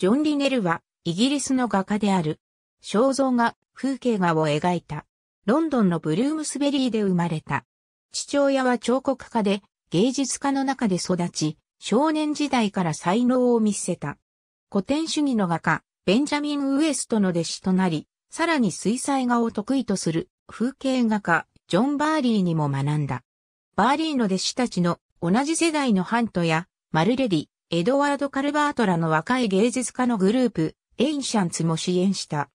ジョン・リネルは、イギリスの画家である。肖像画、風景画を描いた。ロンドンのブルームスベリーで生まれた。父親は彫刻家で、芸術家の中で育ち、少年時代から才能を見せた。古典主義の画家、ベンジャミン・ウエストの弟子となり、さらに水彩画を得意とする風景画家、ジョン・バーリーにも学んだ。バーリーの弟子たちの同じ世代のハントやマルレディ、エドワード・カルバートらの若い芸術家のグループ、エインシャンツも支援した。